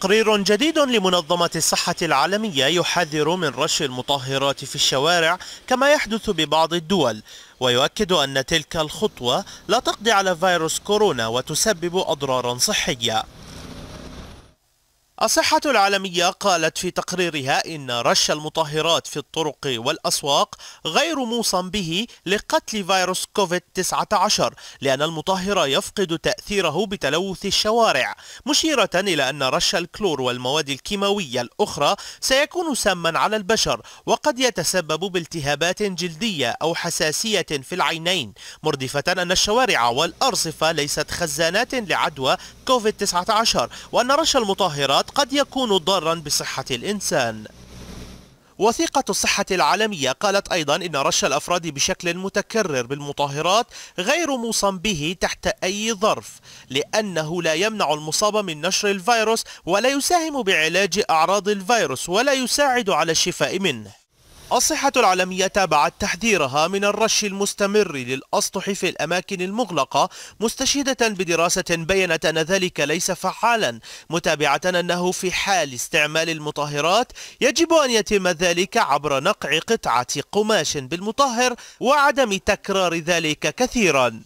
تقرير جديد لمنظمة الصحة العالمية يحذر من رش المطهرات في الشوارع كما يحدث ببعض الدول ويؤكد أن تلك الخطوة لا تقضي على فيروس كورونا وتسبب أضرارا صحية الصحة العالمية قالت في تقريرها إن رش المطهرات في الطرق والأسواق غير موصى به لقتل فيروس كوفيد-19 لأن المطهر يفقد تأثيره بتلوث الشوارع مشيرة إلى أن رش الكلور والمواد الكيماوية الأخرى سيكون ساما على البشر وقد يتسبب بالتهابات جلدية أو حساسية في العينين مردفة أن الشوارع والأرصفة ليست خزانات لعدوى كوفيد-19 وأن رش المطهرات قد يكون ضارا بصحة الإنسان وثيقة الصحة العالمية قالت أيضا إن رش الأفراد بشكل متكرر بالمطهرات غير موصى به تحت أي ظرف لأنه لا يمنع المصاب من نشر الفيروس ولا يساهم بعلاج أعراض الفيروس ولا يساعد على الشفاء منه الصحة العالمية تابعت تحذيرها من الرش المستمر للأسطح في الأماكن المغلقة مستشهدة بدراسة بينت أن ذلك ليس فعالا متابعة أنه في حال استعمال المطهرات يجب أن يتم ذلك عبر نقع قطعة قماش بالمطهر وعدم تكرار ذلك كثيرا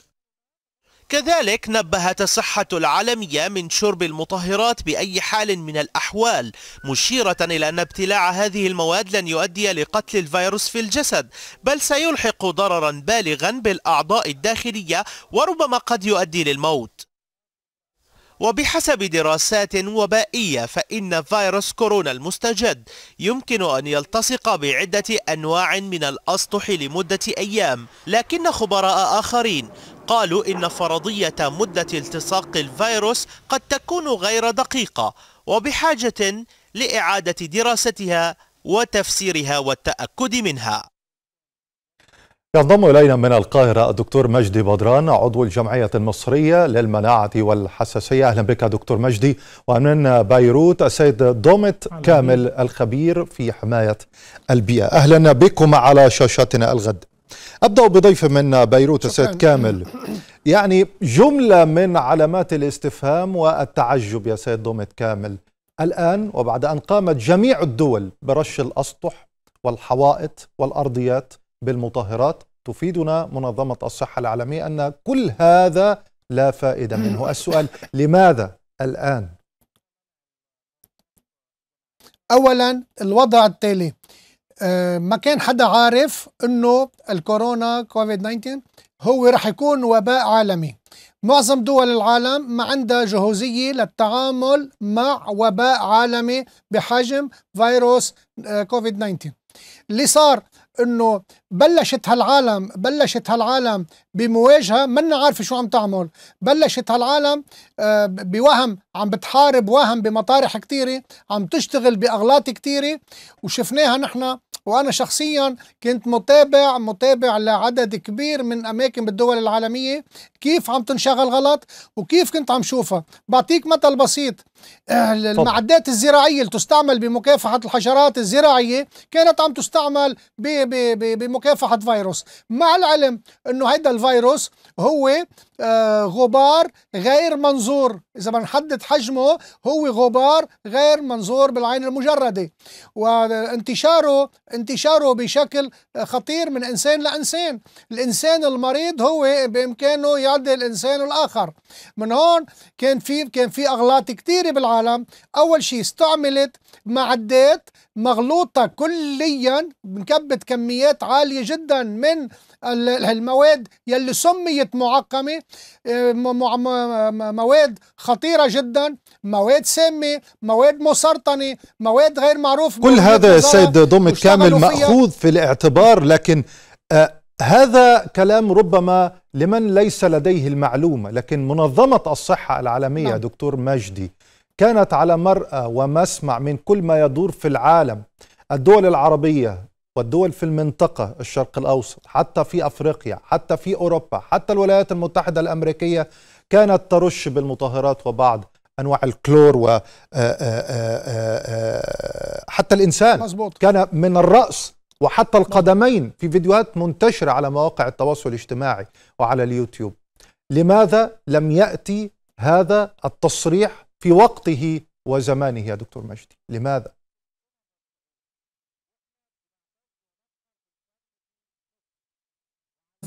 كذلك نبهت الصحة العالمية من شرب المطهرات بأي حال من الأحوال مشيرة إلى أن ابتلاع هذه المواد لن يؤدي لقتل الفيروس في الجسد بل سيلحق ضررا بالغا بالأعضاء الداخلية وربما قد يؤدي للموت وبحسب دراسات وبائية فإن فيروس كورونا المستجد يمكن أن يلتصق بعدة أنواع من الأسطح لمدة أيام لكن خبراء آخرين قالوا إن فرضية مدة التصاق الفيروس قد تكون غير دقيقة وبحاجة لإعادة دراستها وتفسيرها والتأكد منها ينضم إلينا من القاهرة الدكتور مجدي بدران عضو الجمعية المصرية للمناعة والحساسية أهلا بك دكتور مجدي ومن بيروت السيد دومت كامل الخبير في حماية البيئة أهلا بكم على شاشتنا الغد أبدأ بضيف من بيروت سيد كامل يعني جملة من علامات الاستفهام والتعجب يا سيد دومت كامل الآن وبعد أن قامت جميع الدول برش الأسطح والحوائط والأرضيات بالمطهرات تفيدنا منظمة الصحة العالمية أن كل هذا لا فائدة منه السؤال لماذا الآن؟ أولا الوضع التالي آه، ما كان حدا عارف انه الكورونا كوفيد 19 هو رح يكون وباء عالمي معظم دول العالم ما عندها جهوزية للتعامل مع وباء عالمي بحجم فيروس آه، كوفيد 19 اللي صار انه بلشت هالعالم بلشت هالعالم بمواجهه منا عارفه شو عم تعمل بلشت هالعالم آه، بوهم عم بتحارب وهم بمطارح كثيره عم تشتغل باغلاط كثيره وشفناها نحن وأنا شخصيا كنت متابع متابع لعدد كبير من أماكن بالدول العالمية كيف عم تنشغل غلط وكيف كنت عم شوفها بعطيك مثل بسيط المعدات الزراعية اللي تستعمل بمكافحة الحشرات الزراعية كانت عم تستعمل بمكافحة فيروس مع العلم أنه هيدا الفيروس هو آه، غبار غير منظور إذا بنحدد حجمه هو غبار غير منظور بالعين المجردة وانتشاره انتشاره بشكل خطير من إنسان لإنسان الإنسان المريض هو بإمكانه يعدي الإنسان الآخر من هون كان في كان في أغلاط كثيرة الثانيه بالعالم أول شيء استعملت معدات مغلوطة كليا بنكبت كميات عالية جدا من المواد يلي سميت معقمة آه، مواد خطيرة جدا مواد سامة مواد مسرطنة مواد غير معروف كل هذا يا سيد ضمت كامل مأخوذ في الاعتبار لكن آه هذا كلام ربما لمن ليس لديه المعلومة لكن منظمة الصحة العالمية نعم. دكتور مجدي كانت على مرأى ومسمع من كل ما يدور في العالم الدول العربية والدول في المنطقة الشرق الأوسط حتى في أفريقيا حتى في أوروبا حتى الولايات المتحدة الأمريكية كانت ترش بالمطهرات وبعض انواع الكلور و آه، آه، آه، حتى الانسان مزبوط. كان من الراس وحتى القدمين في فيديوهات منتشره على مواقع التواصل الاجتماعي وعلى اليوتيوب لماذا لم ياتي هذا التصريح في وقته وزمانه يا دكتور مجدي لماذا؟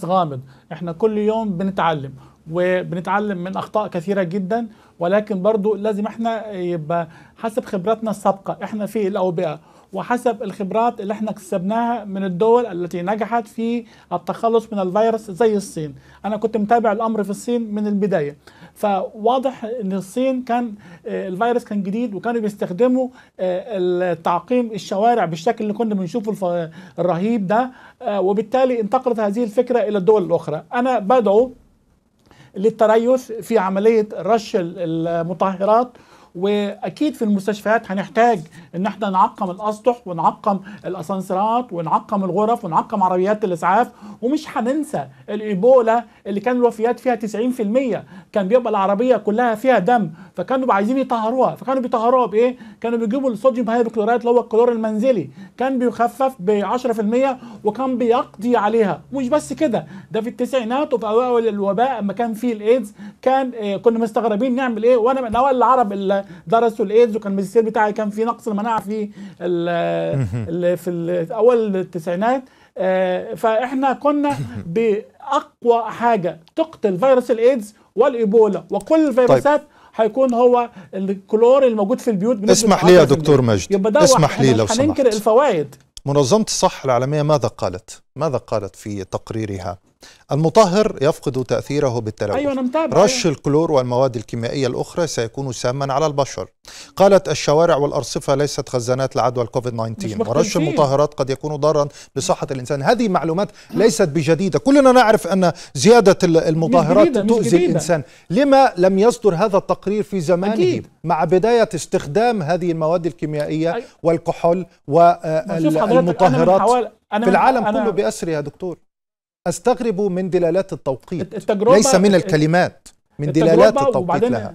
غامض احنا كل يوم بنتعلم وبنتعلم من اخطاء كثيره جدا ولكن برضو لازم احنا يبقى حسب خبراتنا السابقه احنا في الاوبئه وحسب الخبرات اللي احنا اكتسبناها من الدول التي نجحت في التخلص من الفيروس زي الصين انا كنت متابع الامر في الصين من البدايه فواضح ان الصين كان آه، الفيروس كان جديد وكانوا بيستخدموا آه، التعقيم الشوارع بالشكل اللي كنا بنشوفه الرهيب ده آه، وبالتالي انتقلت هذه الفكره الى الدول الاخرى انا بدعو للتريث في عمليه رش المطهرات واكيد في المستشفيات هنحتاج ان احنا نعقم الاسطح ونعقم الاسانسيرات ونعقم الغرف ونعقم عربيات الاسعاف ومش هننسى الايبولا اللي كان الوفيات فيها 90% كان بيبقى العربيه كلها فيها دم فكانوا عايزين يطهروها فكانوا بيطهروها بايه؟ كانوا بيجيبوا الصوديوم هيدروكلورايد اللي هو الكلور المنزلي كان بيخفف ب 10% وكان بيقضي عليها ومش بس كده ده في التسعينات وفي اوائل الوباء اما كان فيه الايدز كان آه، كنا مستغربين نعمل ايه وانا من اول العرب اللي درسوا الايدز وكان الماجستير بتاعي كان في نقص المناعه في الـ في اول التسعينات آه، فاحنا كنا باقوى حاجه تقتل فيروس الايدز والايبولا وكل طيب. الفيروسات طيب. هيكون هو الكلور الموجود في البيوت اسمح لي يا دكتور مجد يبقى اسمح لي لو سمحت هننكر الفوائد منظمه الصحه العالميه ماذا قالت؟ ماذا قالت في تقريرها المطهر يفقد تأثيره بالتلوث أيوة أنا متابع رش أيوة. الكلور والمواد الكيميائية الأخرى سيكون ساما على البشر قالت الشوارع والأرصفة ليست خزانات لعدوى الكوفيد 19 ورش المطهرات قد يكون ضارا بصحة الإنسان هذه معلومات ليست بجديدة كلنا نعرف أن زيادة المطهرات جديدة. تؤذي جديدة. الإنسان لما لم يصدر هذا التقرير في زمانه أكيد. مع بداية استخدام هذه المواد الكيميائية والكحول والمطهرات أنا أنا في العالم كله بأسرها يا دكتور أستغرب من دلالات التوقيت التجربة ليس من الكلمات من دلالات التوقيت لها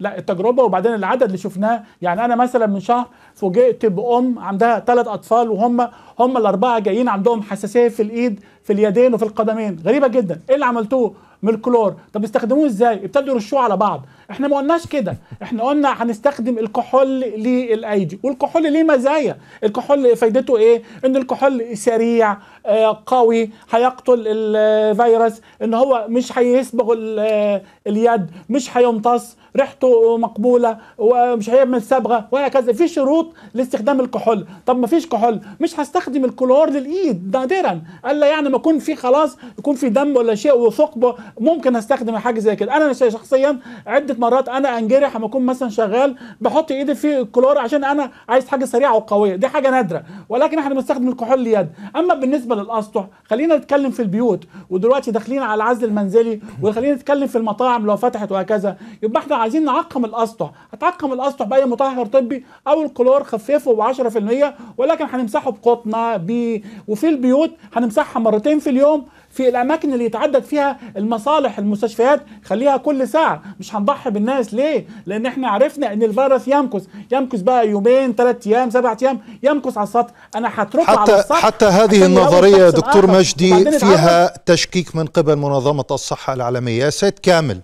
لا التجربه وبعدين العدد اللي شفناه يعني انا مثلا من شهر فوجئت بام عندها ثلاث اطفال وهم هم الاربعه جايين عندهم حساسيه في الايد في اليدين وفي القدمين غريبه جدا ايه اللي عملتوه من الكلور طب استخدموه ازاي ابتدوا يرشوه على بعض احنا ما قلناش كده احنا قلنا هنستخدم الكحول للايدي والكحول ليه مزايا الكحول فايدته ايه ان الكحول سريع آه قوي هيقتل الفيروس ان هو مش هيسبغ آه، اليد مش هيمتص ريحته مقبوله ومش هيعمل صبغه وهكذا في شروط لاستخدام الكحول طب ما فيش كحول مش هستخدم الكلور للايد نادرا الا يعني ما يكون في خلاص يكون في دم ولا شيء وثقب ممكن استخدم حاجه زي كده انا شخصيا عده مرات انا انجرح لما اكون مثلا شغال بحط ايدي في الكلور عشان انا عايز حاجه سريعه وقويه دي حاجه نادره ولكن احنا بنستخدم الكحول اليد اما بالنسبه للاسطح خلينا نتكلم في البيوت ودلوقتي داخلين على العزل المنزلي وخلينا نتكلم في المطاعم لو فتحت وهكذا يبقى احنا عايزين نعقم الاسطح هتعقم الاسطح باي مطهر طبي او الكلور خففه ب 10% ولكن هنمسحه بقطنه بي وفي البيوت هنمسحها مرتين في اليوم في الاماكن اللي يتعدد فيها المصالح المستشفيات خليها كل ساعه مش هنضحي بالناس ليه لان احنا عرفنا ان الفيروس يمكث يمكث بقى يومين ثلاث ايام سبعة ايام يمكث على السطح انا هتركه حتى على السطح حتى هذه النظريه دكتور مجدي فيها تشكيك من قبل منظمه الصحه العالميه سيد كامل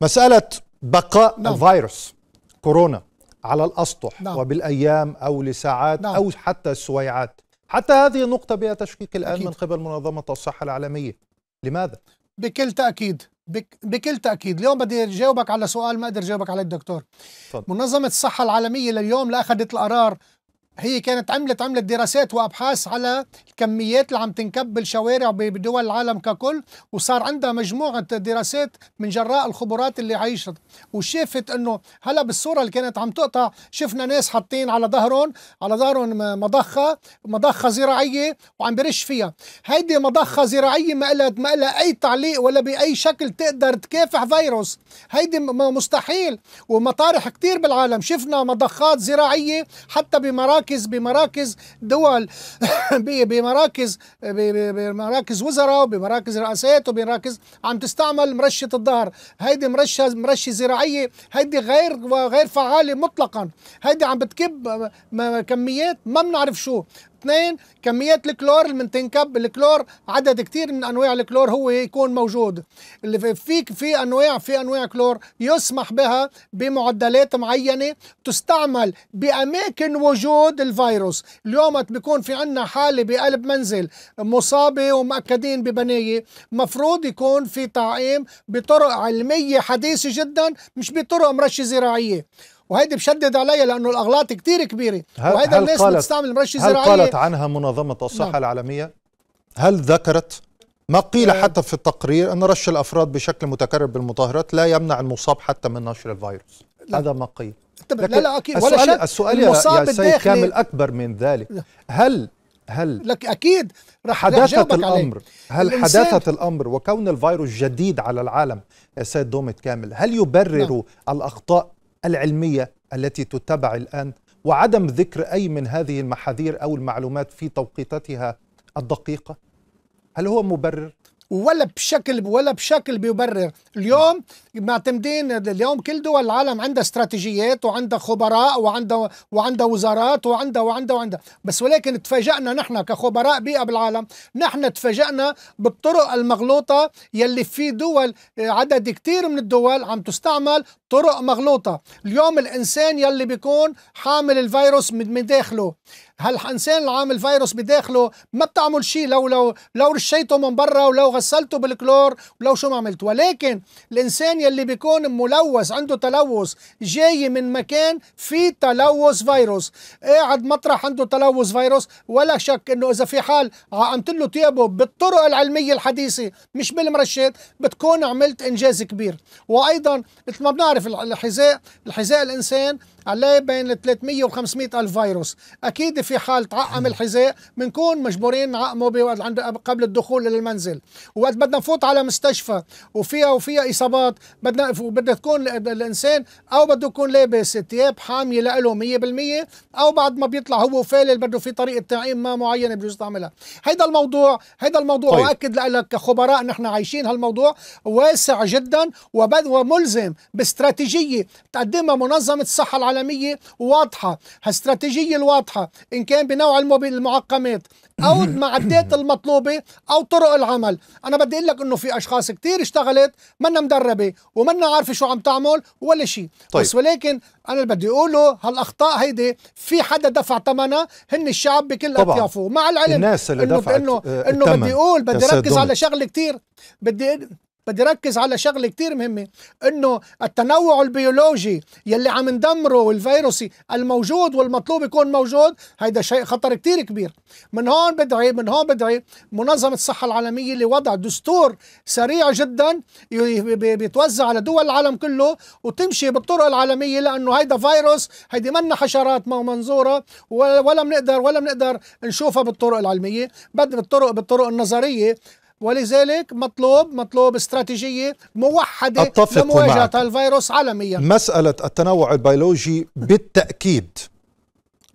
مساله بقاء نعم. الفيروس كورونا على الاسطح نعم. وبالايام او لساعات نعم. او حتى السويعات حتى هذه النقطة بها تشكيك الآن أكيد. من قبل منظمة الصحة العالمية لماذا؟ بكل تأكيد بك بكل تأكيد اليوم بدي أجاوبك على سؤال ما أقدر أجاوبك عليه الدكتور فضل. منظمة الصحة العالمية لليوم لا أخذت القرار هي كانت عملت عملت دراسات وابحاث على الكميات اللي عم تنكب الشوارع بدول العالم ككل وصار عندها مجموعه دراسات من جراء الخبرات اللي عايشت وشافت انه هلا بالصوره اللي كانت عم تقطع شفنا ناس حاطين على ظهرهم على ظهرهم مضخه مضخه زراعيه وعم برش فيها هيدي مضخه زراعيه ما لها ما لها اي تعليق ولا باي شكل تقدر تكافح فيروس هيدي مستحيل ومطارح كثير بالعالم شفنا مضخات زراعيه حتى بمراكز بمراكز بمراكز دول بمراكز بمراكز وزراء وبمراكز رئاسات وبمراكز عم تستعمل مرشه الظهر هيدي مرشه مرشه زراعيه هيدي غير غير فعاله مطلقا هيدي عم بتكب كميات ما بنعرف شو اثنين كميات الكلور اللي بتنكب الكلور عدد كتير من انواع الكلور هو يكون موجود اللي فيك في انواع في انواع كلور يسمح بها بمعدلات معينه تستعمل باماكن وجود الفيروس اليوم بيكون في عندنا حاله بقلب منزل مصابه ومأكدين ببنيه مفروض يكون في تعقيم بطرق علميه حديثه جدا مش بطرق مرشه زراعيه وهيدي بشدد علي لانه الاغلاط كثير كبيره وهيدا الناس قالت بتستعمل مرشي زراعيه هل قالت عنها منظمه الصحه نعم. العالميه هل ذكرت ما قيل آه. حتى في التقرير ان رش الافراد بشكل متكرر بالمطهرات لا يمنع المصاب حتى من نشر الفيروس لا. هذا ما قيل لا لا اكيد السؤال ولا شك السؤال يا, يا سيد كامل اكبر من ذلك لا. هل هل لك اكيد رح حداثه الامر هل حداثه الامر وكون الفيروس جديد على العالم يا سيد دومت كامل هل يبرر نعم. الاخطاء العلمية التي تتبع الآن وعدم ذكر أي من هذه المحاذير أو المعلومات في توقيتها الدقيقة هل هو مبرر؟ ولا بشكل ولا بشكل بيبرر اليوم معتمدين اليوم كل دول العالم عندها استراتيجيات وعندها خبراء وعندها وعندها وزارات وعندها وعندها وعندها بس ولكن تفاجئنا نحن كخبراء بيئه بالعالم نحن تفاجئنا بالطرق المغلوطه يلي في دول عدد كثير من الدول عم تستعمل طرق مغلوطه اليوم الانسان يلي بيكون حامل الفيروس من داخله هالانسان عامل فيروس بداخله ما بتعمل شيء لو لو لو رشيته من برا ولو غسلته بالكلور ولو شو ما عملت ولكن الانسان يلي بيكون ملوث عنده تلوث جاي من مكان في تلوث فيروس قاعد إيه، مطرح عنده تلوث فيروس ولا شك انه اذا في حال عقمت له تيابه بالطرق العلميه الحديثه مش بالمرشد بتكون عملت انجاز كبير وايضا مثل ما بنعرف الحذاء الحذاء الانسان عليه بين 300 و 500 ألف فيروس أكيد في حال تعقم الحذاء بنكون مجبورين نعقمه قبل الدخول للمنزل وقت بدنا نفوت على مستشفى وفيها وفيها إصابات بدنا بدها تكون الإنسان أو بده يكون لابس ثياب حامية له 100% أو بعد ما بيطلع هو فالل بده في طريقة تعقيم ما معينة بجوز تعملها هيدا الموضوع هيدا الموضوع طيب. وأكد لك كخبراء نحن عايشين هالموضوع واسع جدا وملزم باستراتيجية تقدمها منظمة الصحة العالمية عالمية واضحة هالاستراتيجية الواضحة إن كان بنوع المعقمات أو المعدات المطلوبة أو طرق العمل أنا بدي أقول لك أنه في أشخاص كتير اشتغلت منا مدربة ومنا عارفة شو عم تعمل ولا شيء طيب. بس ولكن أنا اللي بدي أقوله هالأخطاء هيدي في حدا دفع ثمنها هن الشعب بكل أطيافه مع العلم الناس اللي إنه دفعت إنه, آه، إنه بدي أقول بدي ركز على شغلة كتير بدي بدي ركز على شغله كتير مهمه انه التنوع البيولوجي يلي عم ندمره والفيروسي الموجود والمطلوب يكون موجود هيدا شيء خطر كتير كبير من هون بدعي من هون بدعي منظمه الصحه العالميه لوضع دستور سريع جدا بيتوزع على دول العالم كله وتمشي بالطرق العالميه لانه هيدا فيروس هيدي منا حشرات ما منظوره ولا بنقدر ولا بنقدر نشوفها بالطرق العلميه بد بالطرق بالطرق النظريه ولذلك مطلوب مطلوب استراتيجية موحدة أتفق لمواجهة معك. الفيروس عالميا مسألة التنوع البيولوجي بالتأكيد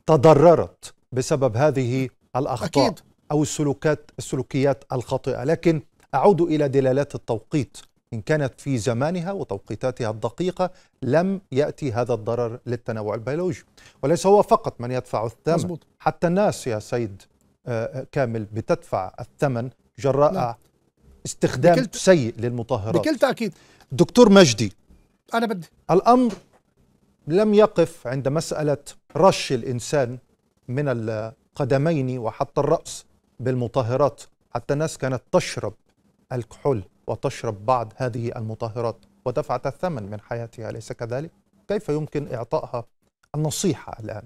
تضررت بسبب هذه الأخطاء أكيد. أو السلوكات السلوكيات الخاطئة لكن أعود إلى دلالات التوقيت إن كانت في زمانها وتوقيتاتها الدقيقة لم يأتي هذا الضرر للتنوع البيولوجي وليس هو فقط من يدفع الثمن مزبوط. حتى الناس يا سيد آه، آه، كامل بتدفع الثمن جراء لا. نعم. استخدام بكلت... سيء للمطهرات بكل تأكيد دكتور مجدي أنا بدي الأمر لم يقف عند مسألة رش الإنسان من القدمين وحتى الرأس بالمطهرات حتى الناس كانت تشرب الكحول وتشرب بعض هذه المطهرات ودفعت الثمن من حياتها أليس كذلك؟ كيف يمكن إعطائها النصيحة الآن؟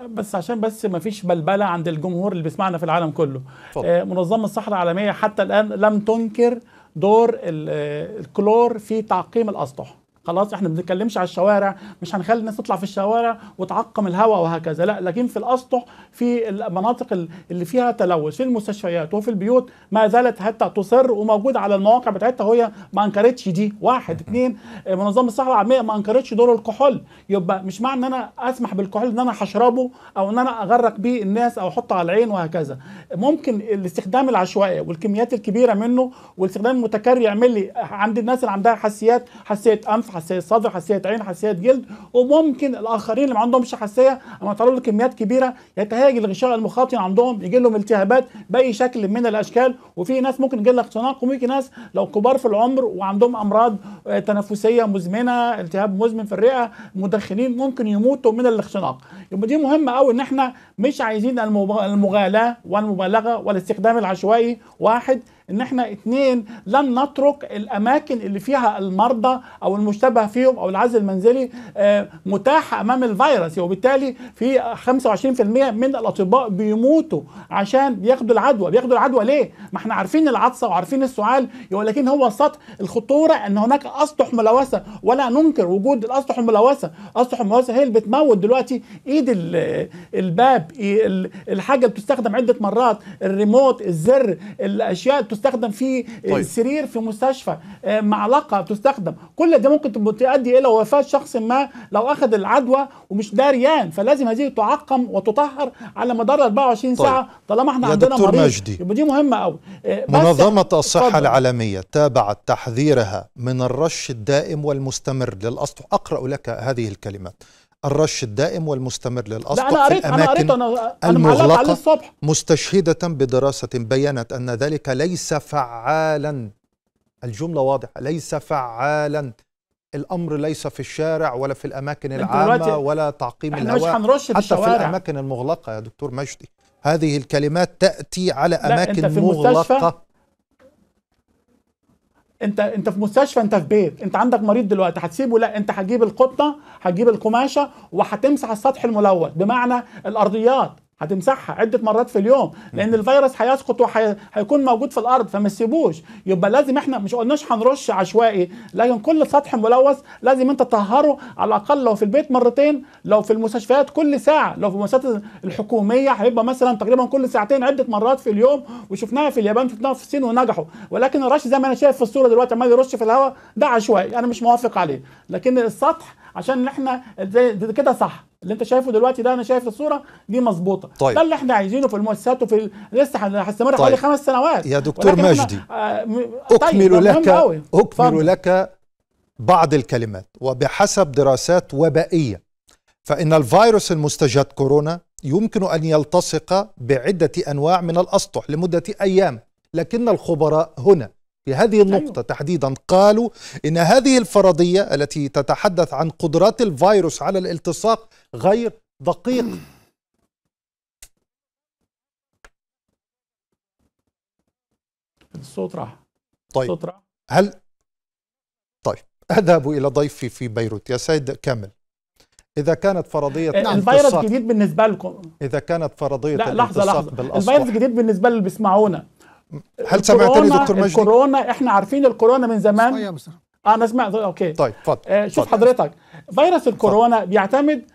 بس عشان بس ما فيش بلبله عند الجمهور اللي بيسمعنا في العالم كله فضل. آه، منظمه الصحه العالميه حتى الان لم تنكر دور آه، الكلور في تعقيم الاسطح خلاص احنا ما بنتكلمش على الشوارع مش هنخلي الناس تطلع في الشوارع وتعقم الهواء وهكذا لا لكن في الاسطح في المناطق اللي فيها تلوث في المستشفيات وفي البيوت ما زالت حتى تصر وموجود على المواقع بتاعتها وهي ما انكرتش دي واحد اثنين منظمه الصحه العالميه ما انكرتش دور الكحول يبقى مش معنى ان انا اسمح بالكحول ان انا هشربه او ان انا اغرق بيه الناس او احطه على العين وهكذا ممكن الاستخدام العشوائي والكميات الكبيره منه والاستخدام المتكرر يعمل لي عند الناس اللي عندها حساسيات حساسيه انف حساسيه صدر حساسيه عين حساسيه جلد وممكن الاخرين اللي ما عندهمش حساسيه اما تعرضوا لكميات كبيره يتهيج الغشاء المخاطي عندهم يجي لهم التهابات باي شكل من الاشكال وفي ناس ممكن يجي لها اختناق وممكن ناس لو كبار في العمر وعندهم امراض آه، تنفسيه مزمنه التهاب مزمن في الرئه مدخنين ممكن يموتوا من الاختناق يبقى دي مهمه قوي ان احنا مش عايزين المغالاه والمبالغه والاستخدام العشوائي واحد ان احنا اتنين لن نترك الاماكن اللي فيها المرضى او المشتبه فيهم او العزل المنزلي آه، متاح امام الفيروس وبالتالي في 25% من الاطباء بيموتوا عشان بياخدوا العدوى بياخدوا العدوى ليه ما احنا عارفين العطسه وعارفين السعال ولكن هو سطح الخطوره ان هناك اسطح ملوثه ولا ننكر وجود الاسطح الملوثه اسطح الملوثه هي اللي بتموت دلوقتي ايد الباب الحاجه بتستخدم عده مرات الريموت الزر الاشياء بتستخدم في طيب. سرير في مستشفى آه، معلقه بتستخدم كل ده ممكن تؤدي الى وفاه شخص ما لو اخذ العدوى ومش داريان فلازم هذه تعقم وتطهر على مدار 24 طيب. ساعه طالما احنا يا عندنا دكتور مريض مجدي. يبقى دي مهمه قوي آه، منظمه الصحه فضل. العالميه تابعت تحذيرها من الرش الدائم والمستمر للاسطح اقرا لك هذه الكلمات الرش الدائم والمستمر للأسقط لا أنا قريت في الأماكن أنا قريت أنا المغلقة الصبح. مستشهدة بدراسة بينت أن ذلك ليس فعالا الجملة واضحة ليس فعالا الأمر ليس في الشارع ولا في الأماكن العامة ولا تعقيم الهواء حتى في الأماكن المغلقة يا دكتور مجدي هذه الكلمات تأتي على أماكن مغلقة انت انت في مستشفى انت في بيت انت عندك مريض دلوقتي هتسيبه لا انت هتجيب القطه هتجيب القماشه وهتمسح السطح الملوث بمعنى الارضيات هتمسحها عده مرات في اليوم لان الفيروس هيسقط وهيكون وحي... موجود في الارض فما تسيبوش يبقى لازم احنا مش قلناش هنرش عشوائي لكن كل سطح ملوث لازم انت تطهره على الاقل لو في البيت مرتين لو في المستشفيات كل ساعه لو في المؤسسات الحكوميه هيبقى مثلا تقريبا كل ساعتين عده مرات في اليوم وشفناها في اليابان شفناها في الصين ونجحوا ولكن الرش زي ما انا شايف في الصوره دلوقتي عمال يرش في الهواء ده عشوائي انا مش موافق عليه لكن السطح عشان احنا زي كده صح اللي انت شايفه دلوقتي ده انا شايف الصوره دي مظبوطه طيب. ده اللي احنا عايزينه في المؤسسات وفي ال... لسه هستمر حوالي طيب. خمس سنوات يا دكتور مجدي آه طيب، اكمل طيب. لك اكمل لك بعض الكلمات وبحسب دراسات وبائيه فان الفيروس المستجد كورونا يمكن ان يلتصق بعده انواع من الاسطح لمده ايام لكن الخبراء هنا في هذه أيوه. النقطة أيوه. تحديدا قالوا إن هذه الفرضية التي تتحدث عن قدرات الفيروس على الالتصاق غير دقيق الصوت راح طيب الصوت راح هل طيب أذهب إلى ضيفي في بيروت يا سيد كامل إذا كانت فرضية نعم الفيروس جديد بالنسبة لكم إذا كانت فرضية لا لحظة لحظة الفيروس جديد بالنسبة للي بيسمعونا هل سمعتني دكتور مجدي؟ الكورونا احنا عارفين الكورونا من زمان انا سمعت آه، اوكي طيب اتفضل آه، شوف فضل. حضرتك فيروس الكورونا فضل. بيعتمد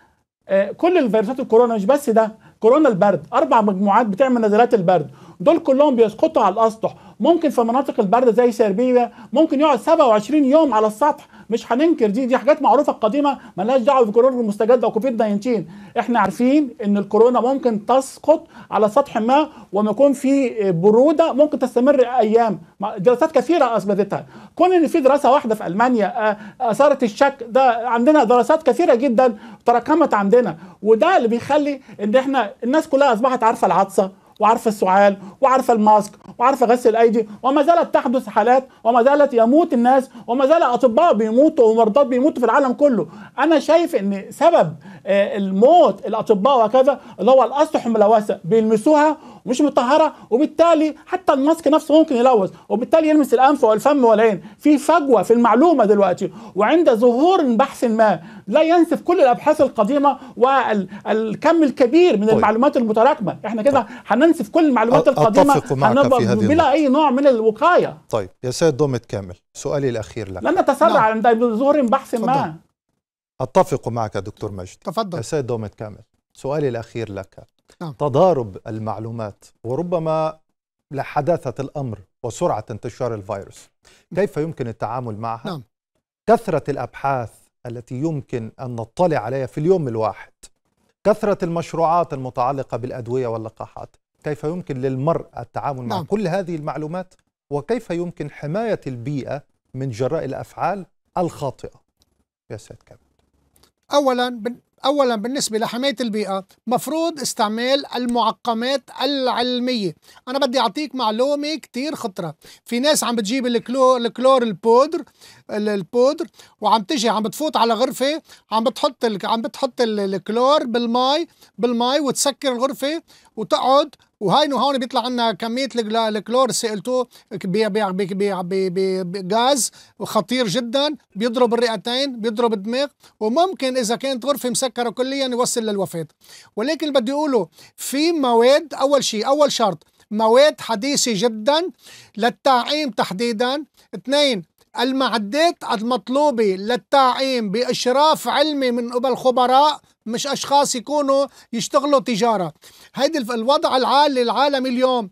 آه، كل الفيروسات الكورونا مش بس ده كورونا البرد اربع مجموعات بتعمل نزلات البرد دول كلهم بيسقطوا على الاسطح ممكن في مناطق البرد زي سربيا ممكن يقعد 27 يوم على السطح مش هننكر دي دي حاجات معروفه قديمه مالهاش دعوه بكورونا المستجده وكوفيد 19 احنا عارفين ان الكورونا ممكن تسقط على سطح ما وما يكون في بروده ممكن تستمر ايام دراسات كثيره اثبتتها كون ان في دراسه واحده في المانيا اثارت آه، آه، الشك ده عندنا دراسات كثيره جدا تراكمت عندنا وده اللي بيخلي ان احنا الناس كلها اصبحت عارفه العطسه وعارفه السعال وعارفه الماسك وعارفه غسل الايدي وما زالت تحدث حالات وما زالت يموت الناس وما زال اطباء بيموتوا ومرضات بيموتوا في العالم كله انا شايف ان سبب آه، الموت الاطباء وكذا اللي هو الاسطح الملوثه بيلمسوها مش مطهره وبالتالي حتى الماسك نفسه ممكن يلوث وبالتالي يلمس الانف والفم والعين في فجوه في المعلومه دلوقتي وعند ظهور بحث ما لا ينسف كل الابحاث القديمه والكم الكبير من طيب. المعلومات المتراكمه احنا كده هننسف كل المعلومات القديمه هنبقى بلا اي نوع من الوقايه طيب يا سيد دومت كامل سؤالي الاخير لك لن نتسرع نعم. عند ظهور بحث ما اتفق معك دكتور مجدي تفضل يا سيد دومت كامل سؤالي الاخير لك نعم. تضارب المعلومات وربما لحداثة الأمر وسرعة انتشار الفيروس كيف يمكن التعامل معها؟ نعم. كثرة الأبحاث التي يمكن أن نطلع عليها في اليوم الواحد كثرة المشروعات المتعلقة بالأدوية واللقاحات كيف يمكن للمرء التعامل نعم. مع كل هذه المعلومات وكيف يمكن حماية البيئة من جراء الأفعال الخاطئة يا سيد كامل أولا أولا بالنسبة لحماية البيئة مفروض استعمال المعقمات العلمية أنا بدي أعطيك معلومة كتير خطرة في ناس عم بتجيب الكلور, الكلور البودر البودر وعم تجي عم بتفوت على غرفة عم بتحط عم بتحط الكلور بالماء بالماء وتسكر الغرفة وتقعد وهاي هون بيطلع عنا كميه الكلور سي ال 2 بغاز خطير جدا بيضرب الرئتين بيضرب الدماغ وممكن اذا كانت غرفه مسكره كليا يوصل للوفاه ولكن بدي اقوله في مواد اول شيء اول شرط مواد حديثه جدا للتعقيم تحديدا اثنين المعدات المطلوبه للتعقيم باشراف علمي من قبل خبراء مش اشخاص يكونوا يشتغلوا تجاره هيدي الوضع العالي العالمي اليوم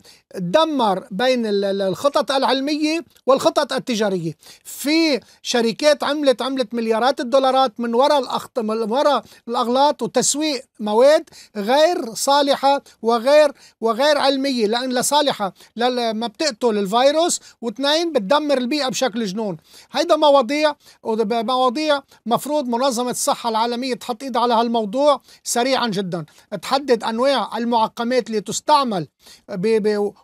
دمر بين الخطط العلمية والخطط التجارية في شركات عملت عملت مليارات الدولارات من وراء الأخط... من وراء الأغلاط وتسويق مواد غير صالحة وغير وغير علمية لأن لا صالحة لا ما بتقتل الفيروس واثنين بتدمر البيئة بشكل جنون هيدا مواضيع مواضيع مفروض منظمة الصحة العالمية تحط إيدها على هالموضوع سريعا جدا تحدد أنواع المعقمات اللي تستعمل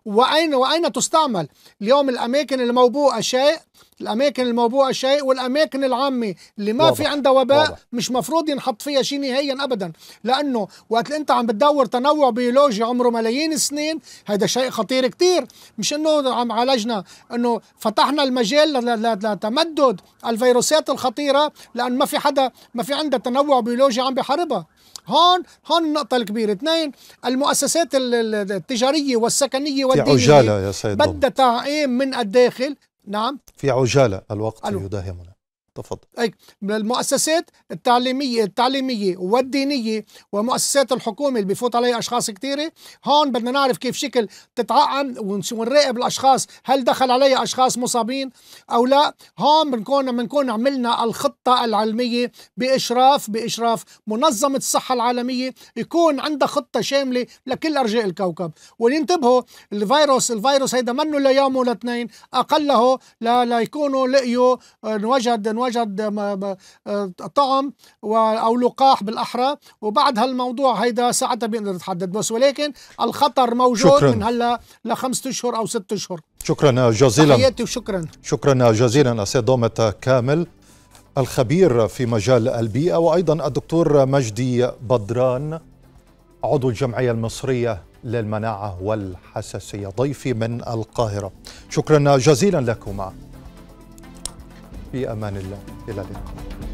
واين واين تستعمل اليوم الاماكن الموبوءه شيء الاماكن الموبوءه شيء والاماكن العامه اللي ما واضح. في عندها وباء واضح. مش مفروض ينحط فيها شيء نهائيا ابدا لانه وقت انت عم بتدور تنوع بيولوجي عمره ملايين السنين هذا شيء خطير كتير مش انه عم عالجنا انه فتحنا المجال لتمدد الفيروسات الخطيره لان ما في حدا ما في عندها تنوع بيولوجي عم بحاربها هون هون النقطة الكبيرة اثنين المؤسسات التجارية والسكنية والدينية في عجالة يا سيد بدها تعقيم من الداخل نعم في عجالة الوقت يداهمنا تفضل أي من المؤسسات التعليمية التعليمية والدينية ومؤسسات الحكومة اللي بفوت عليها أشخاص كثيرة هون بدنا نعرف كيف شكل تتعقم ونراقب الأشخاص هل دخل عليها أشخاص مصابين أو لا هون بنكون بنكون عملنا الخطة العلمية بإشراف بإشراف منظمة الصحة العالمية يكون عندها خطة شاملة لكل أرجاء الكوكب وينتبهوا الفيروس الفيروس هيدا منه ليوم ولا اثنين أقله لا, لا يكونوا لقيوا آه، نوجد وجد آه، طعم أو لقاح بالأحرى وبعد هالموضوع هيدا ساعتها بيقدر يتحدد بس ولكن الخطر موجود شكرا. من هلا لخمسة أشهر أو ستة أشهر شكرا جزيلا تحياتي وشكرا شكرا جزيلا أستاذ دومت كامل الخبير في مجال البيئة وأيضا الدكتور مجدي بدران عضو الجمعية المصرية للمناعة والحساسية ضيفي من القاهرة شكرا جزيلا لكما في أمان الله إلى اللقاء